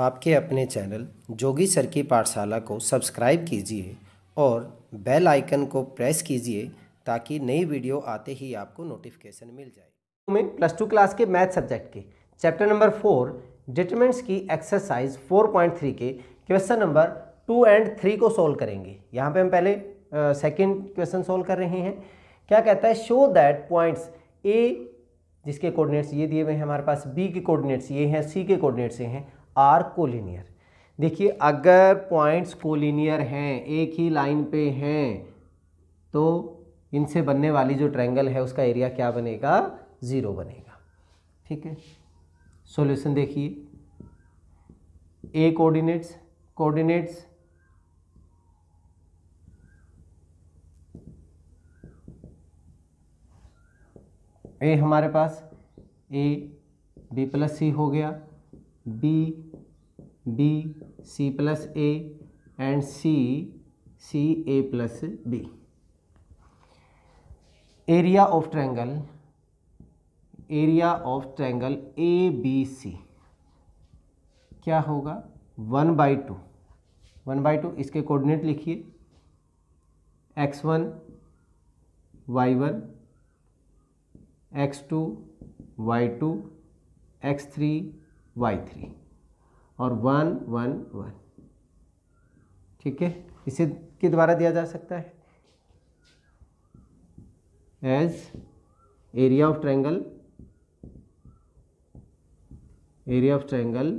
आपके अपने चैनल जोगी सर की पाठशाला को सब्सक्राइब कीजिए और बेल आइकन को प्रेस कीजिए ताकि नई वीडियो आते ही आपको नोटिफिकेशन मिल जाए में प्लस टू क्लास के मैथ सब्जेक्ट के चैप्टर नंबर फोर डिटर्मेंट्स की एक्सरसाइज 4.3 के question number two and three को सोल्व करेंगे यहाँ पे हम पहले सेकंड क्वेश्चन सोल्व कर रहे हैं क्या कहता है शो दैट पॉइंट्स ए जिसके कोऑर्डिनेट्स ये दिए हुए हैं हमारे पास बी के कोऑर्डिनेट्स ये हैं सी के कोऑर्डिनेट्स ये हैं आर कोलिनियर देखिए अगर पॉइंट्स कोलिनियर हैं एक ही लाइन पे हैं तो इनसे बनने वाली जो ट्रैंगल है उसका एरिया क्या बनेगा ज़ीरो बनेगा ठीक है सॉल्यूशन देखिए ए कोऑर्डिनेट्स कोऑर्डिनेट्स ए हमारे पास ए बी प्लस सी हो गया B B C plus A and C C A plus B area of triangle area of triangle A B C क्या होगा one by two one by two इसके coordinate लिखिए X one Y one X two Y two X three Y three और one one one ठीक है इसे के द्वारा दिया जा सकता है as area of triangle area of triangle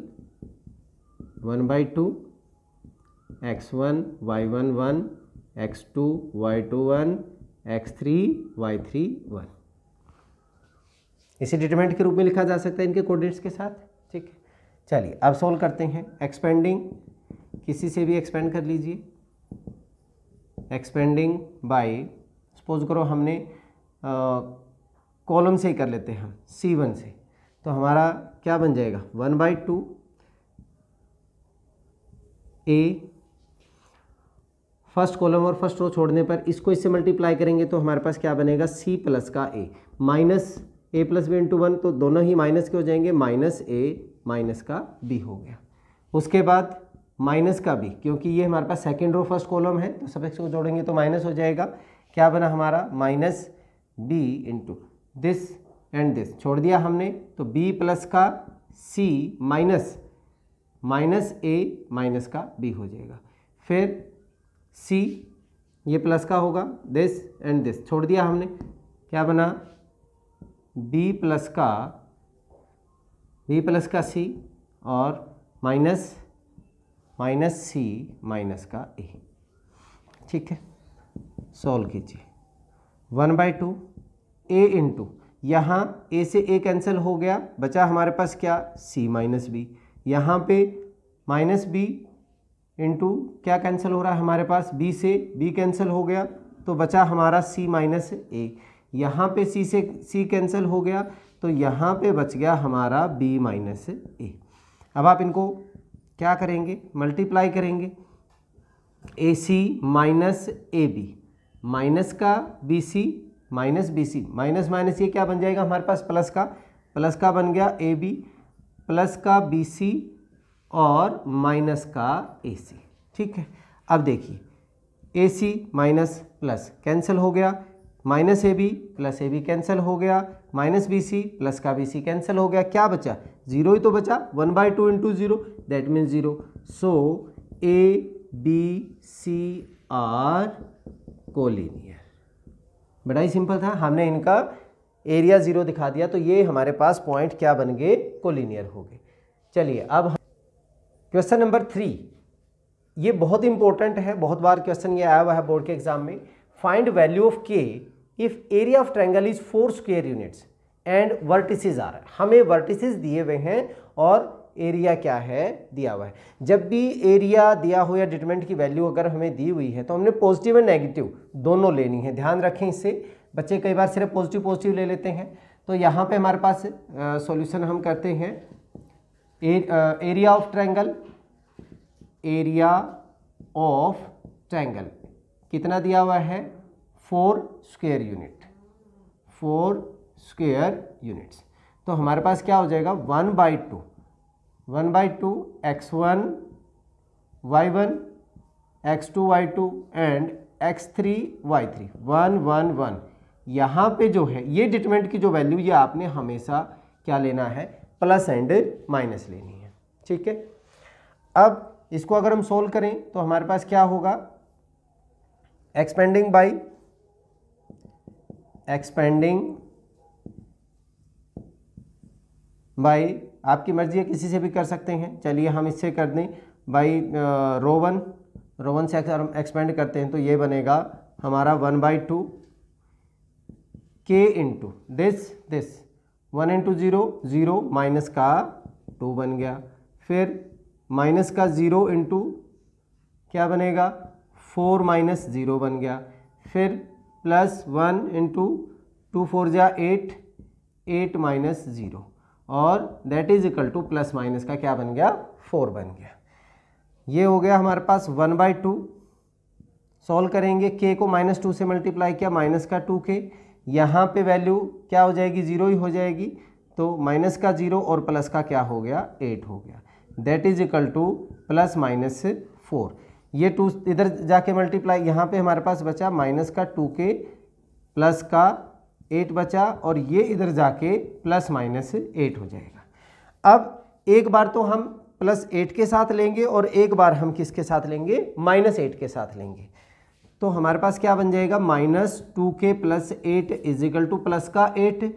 one by two X one Y one one X two Y two one X three Y three one इसे डिटरमिनेंट के रूप में लिखा जा सकता है इनके कोऑर्डिनेट्स के साथ ठीक है चलिए अब सोल्व करते हैं एक्सपेंडिंग किसी से भी एक्सपेंड कर लीजिए एक्सपेंडिंग बाय सपोज करो हमने कॉलम से ही कर लेते हैं हम सी वन से तो हमारा क्या बन जाएगा one by two A first column और फर्स्ट रो छोड़ने पर इसको इससे मल्टीप्लाई करेंगे तो हमारे पास क्या बनेगा सी प्लस का A minus A plus B into one तो दोनों ही माइनस के हो जाएंगे माइनस ए माइनस का बी हो गया उसके बाद माइनस का बी क्योंकि ये हमारे पास सेकेंड रो फर्स्ट कॉलम है तो सब को जोड़ेंगे तो माइनस हो जाएगा क्या बना हमारा minus B into this and this छोड़ दिया हमने तो बी प्लस का C minus minus A minus का बी हो जाएगा फिर सी ये प्लस का होगा दिस एंड दिस छोड़ दिया हमने क्या बना बी प्लस का बी प्लस का सी और माइनस माइनस सी माइनस का ए ठीक है सॉल्व कीजिए one by two A into यहाँ ए से ए कैंसिल हो गया बचा हमारे पास क्या सी माइनस बी यहाँ पे माइनस बी इंटू क्या कैंसिल हो रहा है हमारे पास बी से बी कैंसिल हो गया तो बचा हमारा सी माइनस ए यहाँ पे सी से सी कैंसिल हो गया तो यहाँ पे बच गया हमारा बी माइनस ए अब आप इनको क्या करेंगे मल्टीप्लाई करेंगे A C minus A B minus का B C minus B C minus minus ये क्या बन जाएगा हमारे पास प्लस का प्लस का बन गया ए बी प्लस का बी सी और माइनस का ए सी ठीक है अब देखिए A C minus plus cancel हो गया minus A B plus A B cancel हो गया माइनस बी सी प्लस का बी सी कैंसिल हो गया क्या बचा जीरो ही तो बचा one by two into zero that means zero so A B C are collinear बड़ा ही सिंपल था हमने इनका एरिया ज़ीरो दिखा दिया तो ये हमारे पास पॉइंट क्या बन गए कोलिनियर हो गए चलिए अब क्वेश्चन नंबर थ्री ये बहुत इंपॉर्टेंट है बहुत बार क्वेश्चन ये आया हुआ है बोर्ड के एग्जाम में find value of K if area of triangle is four square units and vertices are हमें वर्टिसज दिए हुए हैं और एरिया क्या है दिया हुआ है जब भी एरिया दिया हुआ या डिटमेंट की वैल्यू अगर हमें दी हुई है तो हमने पॉजिटिव एंड नेगेटिव दोनों लेनी है ध्यान रखें इससे बच्चे कई बार सिर्फ पॉजिटिव पॉजिटिव ले लेते हैं तो यहाँ पे हमारे पास सॉल्यूशन हम करते हैं आ, area of triangle area of triangle कितना दिया हुआ है four square unit four square units तो हमारे पास क्या हो जाएगा one by two one by two X one Y one X two Y two and X three Y three one one one यहाँ पे जो है ये डिटमेंट की जो वैल्यू ये आपने हमेशा क्या लेना है प्लस एंड माइनस लेनी है ठीक है अब इसको अगर हम सोल्व करें तो हमारे पास क्या होगा एक्सपेंडिंग बाई एक्सपेंडिंग बाई आपकी मर्जी है किसी से भी कर सकते हैं चलिए हम इससे कर दें बाई रोवन रोवन से अगर हम एक्सपेंड करते हैं तो ये बनेगा हमारा one by two K into this this one into zero zero minus का टू बन गया फिर माइनस का ज़ीरो इंटू क्या बनेगा फोर माइनस ज़ीरो बन गया फिर plus one into two four जा एट एट माइनस ज़ीरो और that is equal to plus minus का क्या बन गया फोर बन गया ये हो गया हमारे पास वन बाई टू सॉल्व करेंगे के को माइनस टू से मल्टीप्लाई किया माइनस का टू के यहाँ पे वैल्यू क्या हो जाएगी ज़ीरो ही हो जाएगी तो माइनस का ज़ीरो और प्लस का क्या हो गया एट हो गया that is equal to plus minus four ये टू इधर जाके मल्टीप्लाई यहाँ पे हमारे पास बचा माइनस का टू के प्लस का एट बचा और ये इधर जाके प्लस माइनस एट हो जाएगा अब एक बार तो हम प्लस एट के साथ लेंगे और एक बार हम किसके साथ लेंगे माइनस एट के साथ लेंगे तो हमारे पास क्या बन जाएगा minus two K plus eight equal to plus का एट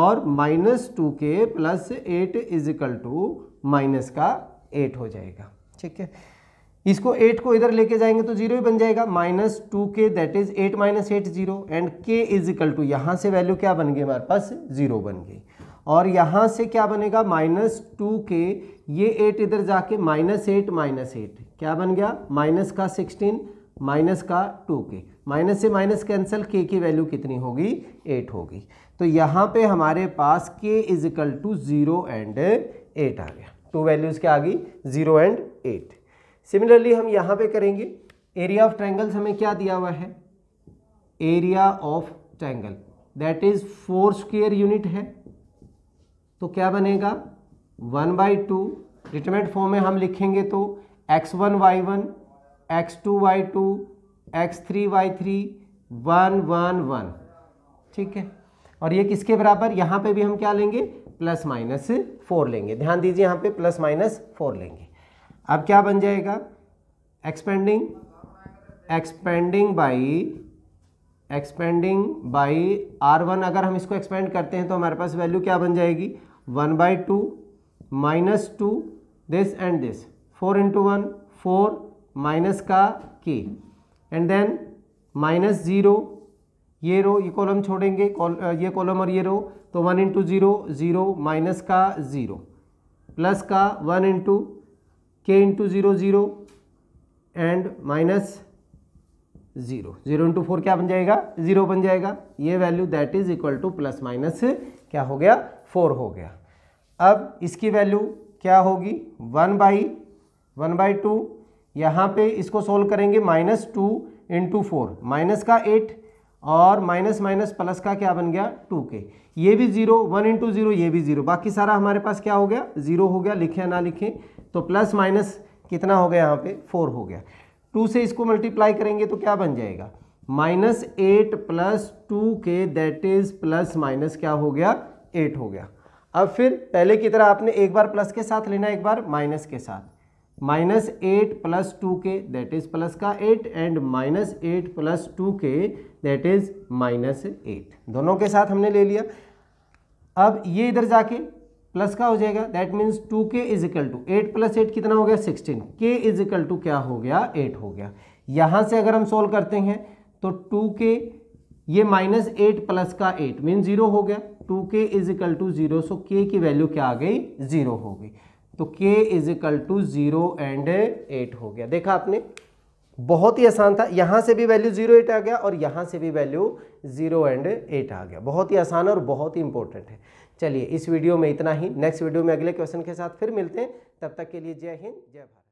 और minus two K plus eight equal to minus का एट हो जाएगा ठीक है इसको एट को इधर लेके जाएंगे तो जीरो ही बन जाएगा minus two K that is eight minus eight zero and K is equal to यहाँ से वैल्यू क्या बन गई हमारे पास जीरो बन गई और यहाँ से क्या बनेगा माइनस टू के ये एट इधर जाके माइनस एट माइनस एट क्या बन गया माइनस का सिक्सटीन माइनस का टू के माइनस से माइनस कैंसिल के की वैल्यू कितनी होगी एट होगी तो यहाँ पे हमारे पास K is equal to zero and eight आ गया टू वैल्यूज़ क्या आ गई ज़ीरो एंड एट सिमिलरली हम यहाँ पे करेंगे एरिया ऑफ ट्रैंगल्स हमें क्या दिया हुआ है area of triangle that is four square unit है तो क्या बनेगा one by two determinant form में हम लिखेंगे तो X one Y one X two Y two X three Y three one one one ठीक है और ये किसके बराबर यहाँ पे भी हम क्या लेंगे प्लस माइनस फोर लेंगे ध्यान दीजिए यहाँ पे प्लस माइनस फोर लेंगे अब क्या बन जाएगा expanding expanding by expanding by R one अगर हम इसको एक्सपेंड करते हैं तो हमारे पास वैल्यू क्या बन जाएगी one by two minus two this and this four into one four minus का K and then minus zero ये रो ये कॉलम छोड़ेंगे ये कॉलम और ये रो तो one into zero zero minus का ज़ीरो प्लस का one into K into zero zero and minus zero zero into four क्या बन जाएगा ज़ीरो बन जाएगा ये value that is equal to plus minus क्या हो गया फोर हो गया अब इसकी वैल्यू क्या होगी one by one by two यहाँ पर इसको सोल्व करेंगे minus two into four minus का एट और माइनस माइनस प्लस का क्या बन गया टू के ये भी जीरो वन इंटू जीरो ये भी जीरो बाकी सारा हमारे पास क्या हो गया जीरो हो गया लिखे या ना लिखे तो प्लस माइनस कितना हो गया यहाँ पे फोर हो गया टू से इसको मल्टीप्लाई करेंगे तो क्या बन जाएगा minus eight plus two K that is plus minus क्या हो गया एट हो गया अब फिर पहले की तरह आपने एक बार प्लस के साथ लेना एक बार माइनस के साथ minus eight plus two K that is plus का eight and minus eight plus two K that is minus eight दोनों के साथ हमने ले लिया अब ये इधर जाके प्लस का हो जाएगा that means two K is equal to eight plus eight कितना हो गया सिक्सटीन के इज इक्वल टू क्या हो गया एट हो गया यहाँ से अगर हम सोल्व करते हैं तो टू के ये माइनस एट प्लस का एट मीन जीरो हो गया two K is equal to zero so K की वैल्यू क्या आ गई जीरो हो गई तो k is equal to zero and eight हो गया देखा आपने बहुत ही आसान था यहाँ से भी वैल्यू जीरो एट आ गया और यहाँ से भी वैल्यू जीरो एंड एट आ गया बहुत ही आसान और बहुत ही इंपॉर्टेंट है चलिए इस वीडियो में इतना ही नेक्स्ट वीडियो में अगले क्वेश्चन के साथ फिर मिलते हैं तब तक के लिए जय हिंद जय भारत